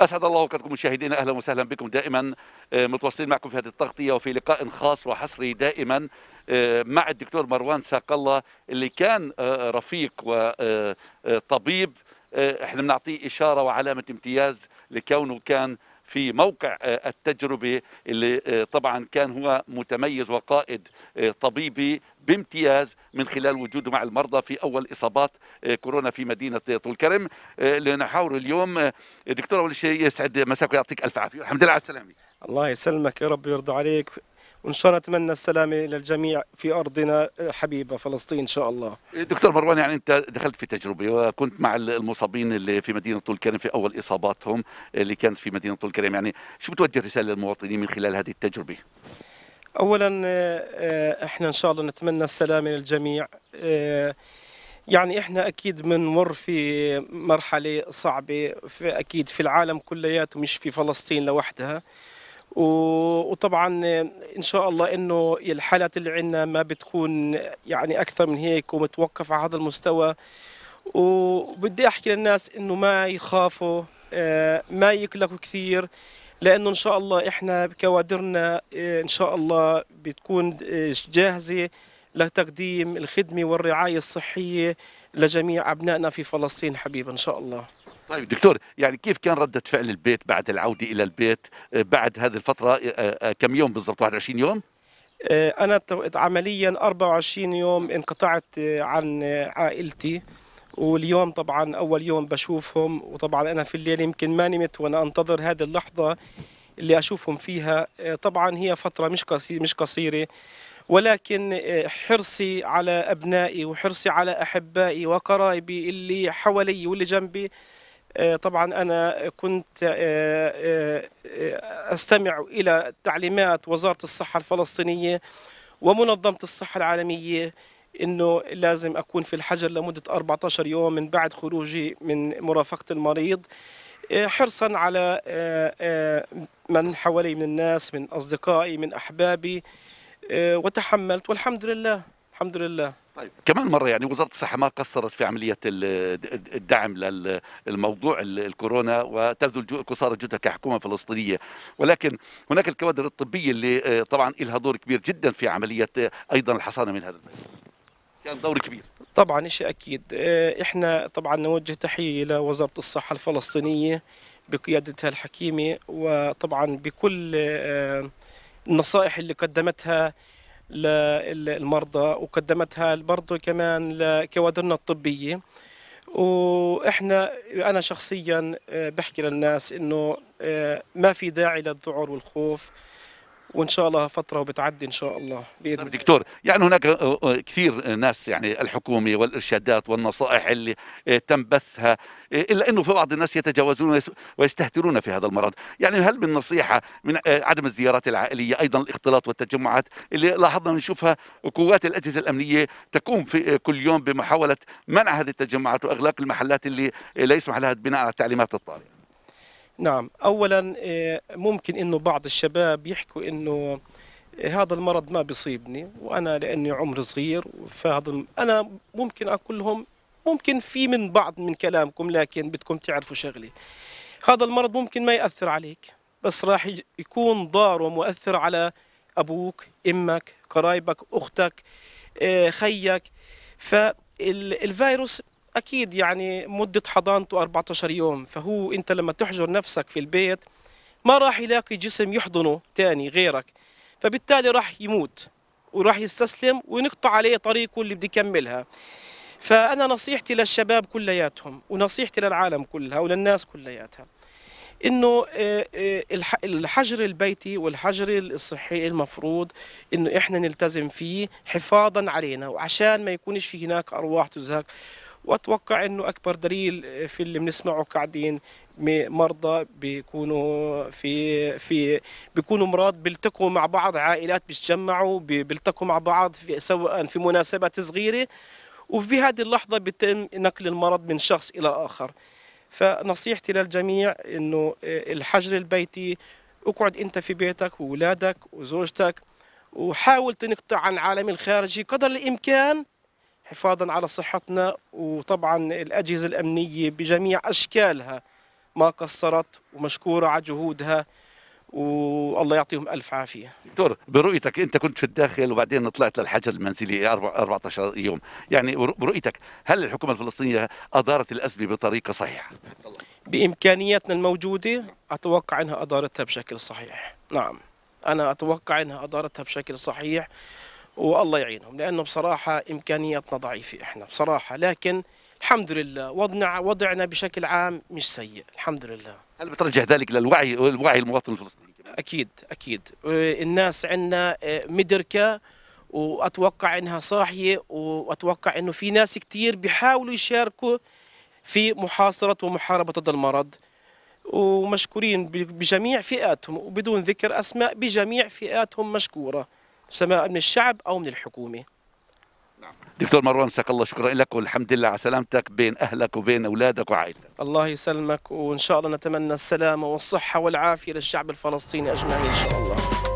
اسعد الله اوقاتكم مشاهدينا اهلا وسهلا بكم دائما آه، متواصلين معكم في هذه التغطيه وفي لقاء خاص وحصري دائما آه، مع الدكتور مروان ساق الله اللي كان آه، رفيق وطبيب احنا بنعطيه اشاره وعلامه امتياز لكونه كان في موقع آه، التجربة اللي آه، طبعا كان هو متميز وقائد آه، طبيبي بامتياز من خلال وجوده مع المرضى في أول إصابات كورونا في مدينة طول كرم لنحاور اليوم دكتور أول شيء يسعد مساك ويعطيك ألف عافية الحمد لله على السلامة الله يسلمك يا رب يرضى عليك وان شاء الله اتمنى السلامه للجميع في ارضنا آه، حبيبه فلسطين ان شاء الله إيه، دكتور مروان يعني انت دخلت في تجربه وكنت مع المصابين اللي في مدينه طول كرم في اول اصاباتهم آه، اللي كانت في مدينه طول كرم يعني شو بتوجه رساله للمواطنين من خلال هذه التجربه اولا آه، احنا ان شاء الله نتمنى السلامه للجميع يعني احنا اكيد بنمر في مرحله صعبه في اكيد في العالم كلياته مش في فلسطين لوحدها وطبعا ان شاء الله انه الحالات اللي عندنا ما بتكون يعني اكثر من هيك ومتوقف على هذا المستوى وبدي احكي للناس انه ما يخافوا آه، ما يقلقوا كثير لانه ان شاء الله احنا بكوادرنا آه، ان شاء الله بتكون آه، جاهزه لتقديم الخدمه والرعايه الصحيه لجميع ابنائنا في فلسطين حبيبي ان شاء الله طيب دكتور يعني كيف كان ردة فعل البيت بعد العودة إلى البيت آه، بعد هذه الفترة آه، آه، كم يوم بالضبط 21 يوم؟ أنا عمليا 24 يوم انقطعت عن عائلتي واليوم طبعا أول يوم بشوفهم وطبعا أنا في الليل يمكن ما نمت وأنا أنتظر هذه اللحظة اللي أشوفهم فيها طبعا هي فترة مش قصيرة مش قصيرة ولكن حرصي على أبنائي وحرصي على أحبائي وقرايبي اللي حولي واللي جنبي آه، طبعا أنا كنت آه، آه، أستمع إلى تعليمات وزارة الصحة الفلسطينية ومنظمة الصحة العالمية انه لازم اكون في الحجر لمده 14 يوم من بعد خروجي من مرافقه المريض حرصا على من حولي من الناس من اصدقائي من احبابي وتحملت والحمد لله الحمد لله طيب كمان مره يعني وزاره الصحه ما قصرت في عمليه الدعم للموضوع الكورونا وتبذل قصارى جهدها كحكومه فلسطينيه ولكن هناك الكوادر الطبيه اللي آه، طبعا لها دور كبير جدا في عمليه آه، ايضا الحصانه من هذا كان دور كبير طبعا شيء اكيد آه، احنا طبعا نوجه تحيه الى وزاره الصحه الفلسطينيه بقيادتها الحكيمه وطبعا بكل النصائح اللي قدمتها للمرضى وقدمتها برضه كمان لكوادرنا الطبيه واحنا انا شخصيا آه، بحكي للناس انه آه، ما في داعي للذعر والخوف وان شاء الله فتره وبتعدي ان شاء الله باذن الله دكتور يعني هناك آه، آه، كثير ناس يعني الحكومه والارشادات والنصائح اللي آه، تم بثها الا انه في بعض الناس يتجاوزون ويستهترون في هذا المرض يعني هل من نصيحه من عدم الزيارات العائليه ايضا الاختلاط والتجمعات اللي لاحظنا نشوفها قوات الاجهزه الامنيه تقوم في كل يوم بمحاوله منع هذه التجمعات واغلاق المحلات اللي لا يسمح لها بناء على التعليمات الطارئه نعم اولا آه، ممكن انه بعض الشباب يحكوا انه آه، هذا المرض ما بيصيبني وانا لاني عمري صغير فهذا انا ممكن اقول لهم ممكن في من بعض من كلامكم لكن بدكم تعرفوا شغله هذا المرض ممكن ما ياثر عليك بس راح يكون ضار ومؤثر على ابوك امك قرايبك اختك آه، خيك فالفيروس اكيد يعني مده حضانته 14 يوم فهو انت لما تحجر نفسك في البيت ما راح يلاقي جسم يحضنه تاني غيرك فبالتالي راح يموت وراح يستسلم ونقطع عليه طريقه اللي بده يكملها فانا نصيحتي للشباب كلياتهم ونصيحتي للعالم كلها وللناس كلياتها انه آه، آه، الحجر البيتي والحجر الصحي المفروض انه احنا نلتزم فيه حفاظا علينا وعشان ما يكونش في هناك ارواح تزهق واتوقع انه اكبر دليل في اللي بنسمعه قاعدين مرضى بيكونوا في في بيكونوا مرض بيلتقوا مع بعض عائلات بيتجمعوا بيلتقوا مع بعض في سواء في مناسبات صغيره وفي هذه اللحظه بيتم نقل المرض من شخص الى اخر فنصيحتي للجميع انه آه، الحجر البيتي اقعد انت في بيتك واولادك وزوجتك وحاول تنقطع عن عالم الخارجي قدر الامكان حفاظا على صحتنا وطبعا الأجهزة الأمنية بجميع أشكالها ما قصرت ومشكورة على جهودها والله يعطيهم الف عافيه دكتور برؤيتك انت كنت في الداخل وبعدين طلعت للحجر المنزلي 14 يوم يعني برؤيتك هل الحكومه الفلسطينيه ادارت الازمه بطريقه صحيحه بامكانياتنا الموجوده اتوقع انها ادارتها بشكل صحيح نعم انا اتوقع انها ادارتها بشكل صحيح والله يعينهم لانه بصراحه امكانياتنا ضعيفه احنا بصراحه لكن الحمد لله وضعنا وضعنا بشكل عام مش سيء الحمد لله هل بترجع ذلك للوعي الوعي المواطن الفلسطيني اكيد اكيد الناس عندنا آه، مدركه واتوقع انها صاحيه واتوقع انه في ناس كثير بيحاولوا يشاركوا في محاصره ومحاربه ضد المرض ومشكورين بجميع فئاتهم وبدون ذكر اسماء بجميع فئاتهم مشكوره سواء من الشعب أو من الحكومة نعم. دكتور مروان مساك الله شكرا لك والحمد لله على سلامتك بين اهلك وبين اولادك وعائلتك الله يسلمك وان شاء الله نتمنى السلامه والصحه والعافيه للشعب الفلسطيني اجمعين ان شاء الله